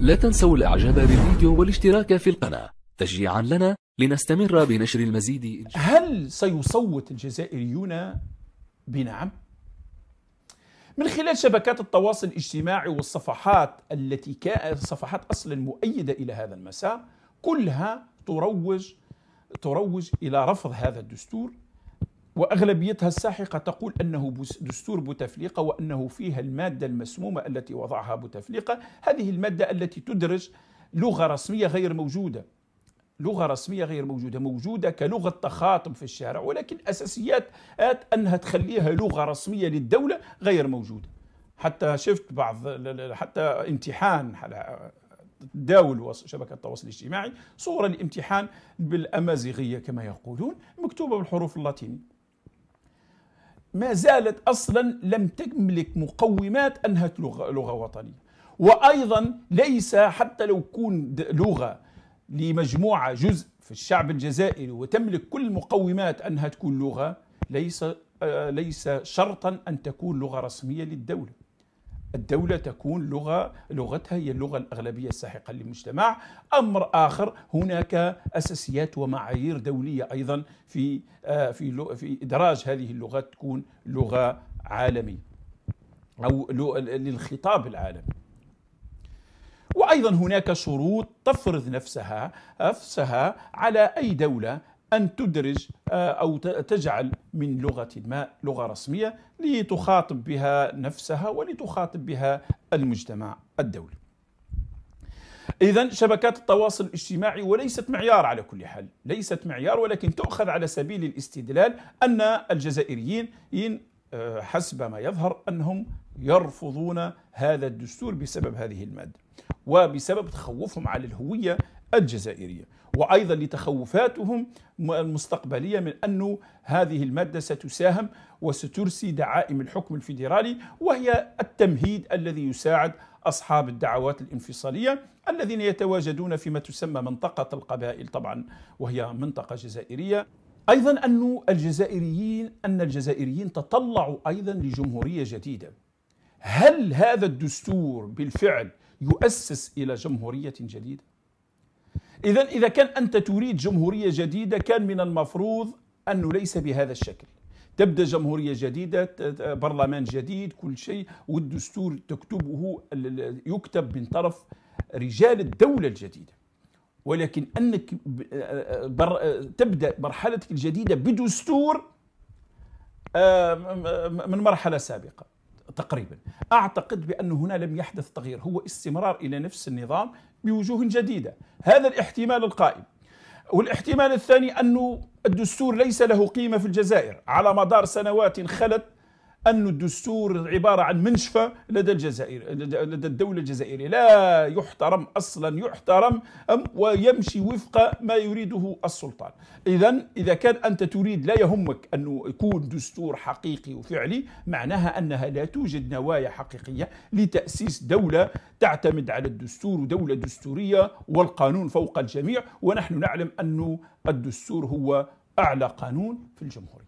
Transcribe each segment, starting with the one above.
لا تنسوا الاعجاب بالفيديو والاشتراك في القناة تشجيعا لنا لنستمر بنشر المزيد هل سيصوت الجزائريون بنعم؟ من خلال شبكات التواصل الاجتماعي والصفحات التي كانت صفحات اصلا مؤيده الى هذا المسار كلها تروج تروج الى رفض هذا الدستور وأغلبيتها الساحقة تقول أنه دستور بوتفليقة وأنه فيها المادة المسمومة التي وضعها بوتفليقة هذه المادة التي تدرج لغة رسمية غير موجودة لغة رسمية غير موجودة موجودة كلغة تخاطب في الشارع ولكن أساسيات أنها تخليها لغة رسمية للدولة غير موجودة حتى شفت بعض حتى امتحان تداول شبكة التواصل الاجتماعي صورة لامتحان بالأمازيغية كما يقولون مكتوبة بالحروف اللاتينية ما زالت أصلا لم تملك مقومات أنها لغة, لغة وطنية وأيضا ليس حتى لو كون لغة لمجموعة جزء في الشعب الجزائري وتملك كل المقومات أنها تكون لغة ليس آه، ليس شرطا أن تكون لغة رسمية للدولة الدولة تكون لغة لغتها هي اللغة الأغلبية الساحقة للمجتمع أمر آخر هناك أساسيات ومعايير دولية أيضا في آه، في في إدراج هذه اللغات تكون لغة عالمية أو للخطاب العالمي وايضا هناك شروط تفرض نفسها نفسها على اي دوله أن تدرج آه، أو تجعل من لغة ما لغة رسمية لتخاطب بها نفسها ولتخاطب بها المجتمع الدولي إذا شبكات التواصل الاجتماعي وليست معيار على كل حال، ليست معيار ولكن تؤخذ على سبيل الاستدلال أن الجزائريين آه، حسب ما يظهر أنهم يرفضون هذا الدستور بسبب هذه المادة وبسبب تخوفهم على الهوية الجزائرية وأيضا لتخوفاتهم المستقبلية من أن هذه المادة ستساهم وسترسي دعائم الحكم الفيدرالي وهي التمهيد الذي يساعد أصحاب الدعوات الانفصالية الذين يتواجدون فيما تسمى منطقة القبائل طبعا وهي منطقة جزائرية أيضا أن الجزائريين أن الجزائريين تطلعوا أيضا لجمهورية جديدة هل هذا الدستور بالفعل يؤسس إلى جمهورية جديدة؟ إذا إذا كان أنت تريد جمهورية جديدة كان من المفروض أنه ليس بهذا الشكل تبدا جمهوريه جديده برلمان جديد كل شيء والدستور تكتبه يكتب من طرف رجال الدوله الجديده ولكن انك بر تبدا مرحلتك الجديده بدستور آه، من مرحله سابقه تقريبا أعتقد بأن هنا لم يحدث تغيير هو استمرار إلى نفس النظام بوجوه جديدة هذا الاحتمال القائم والاحتمال الثاني أن الدستور ليس له قيمة في الجزائر على مدار سنوات خلت أن الدستور عبارة عن منشفة لدى الجزائر لدى الدولة الجزائرية لا يحترم أصلا يحترم ويمشي وفق ما يريده السلطان إذا إذا كان أنت تريد لا يهمك أنه يكون دستور حقيقي وفعلي معناها أنها لا توجد نوايا حقيقية لتأسيس دولة تعتمد على الدستور ودولة دستورية والقانون فوق الجميع ونحن نعلم أن الدستور هو أعلى قانون في الجمهورية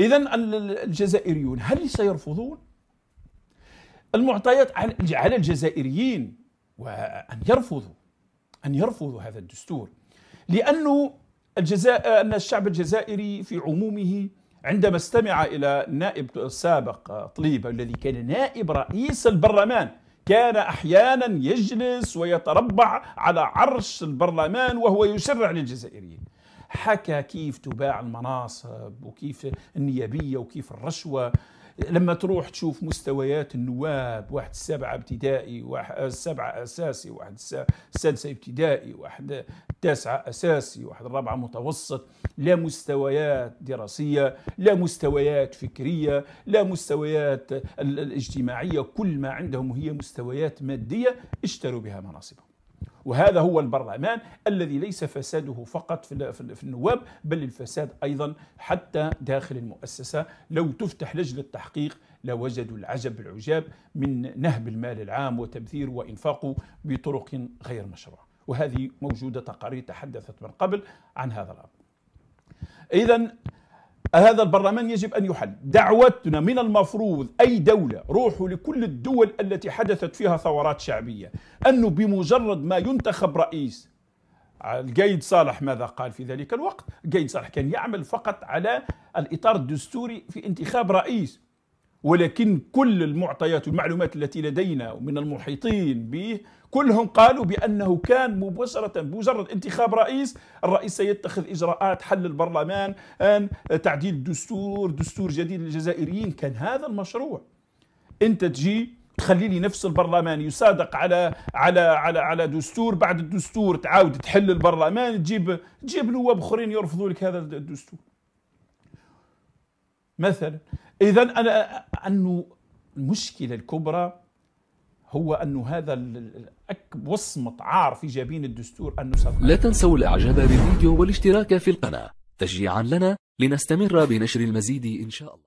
إذا الجزائريون هل سيرفضون؟ المعطيات على الجزائريين وأن يرفضوا أن يرفضوا هذا الدستور لأنه الجزائر أن الشعب الجزائري في عمومه عندما استمع إلى نائب السابق طليبة الذي كان نائب رئيس البرلمان كان أحيانا يجلس ويتربع على عرش البرلمان وهو يشرع للجزائريين حكى كيف تباع المناصب وكيف النيابية وكيف الرشوة لما تروح تشوف مستويات النواب واحد السبعة ابتدائي واحد السبعة أساسي واحد السادسة ابتدائي واحد التاسعة أساسي واحد الرابعة متوسط لا مستويات دراسية لا مستويات فكرية لا مستويات الاجتماعية كل ما عندهم هي مستويات مادية اشتروا بها مناصبهم وهذا هو البرلمان الذي ليس فساده فقط في النواب بل الفساد ايضا حتى داخل المؤسسه لو تفتح لجنه التحقيق لوجدوا العجب العجاب من نهب المال العام وتبذير وانفاقه بطرق غير مشروعه وهذه موجوده تقارير تحدثت من قبل عن هذا الامر. اذا هذا البرلمان يجب أن يحل دعوتنا من المفروض أي دولة روحوا لكل الدول التي حدثت فيها ثورات شعبية أنه بمجرد ما ينتخب رئيس القايد صالح ماذا قال في ذلك الوقت القايد صالح كان يعمل فقط على الإطار الدستوري في انتخاب رئيس ولكن كل المعطيات والمعلومات التي لدينا ومن المحيطين به كلهم قالوا بأنه كان مباشرة بمجرد انتخاب رئيس الرئيس سيتخذ إجراءات حل البرلمان أن تعديل الدستور دستور جديد للجزائريين كان هذا المشروع أنت تجي تخلي لي نفس البرلمان يصادق على على على على دستور بعد الدستور تعاود تحل البرلمان تجيب تجيب نواب اخرين يرفضوا لك هذا الدستور مثلا اذا انا انه المشكله الكبرى هو أن هذا وصمة عار في جبين الدستور أنه سبق لا تنسوا الإعجاب بالفيديو والاشتراك في القناة تشجيعا لنا لنستمر بنشر المزيد إن شاء الله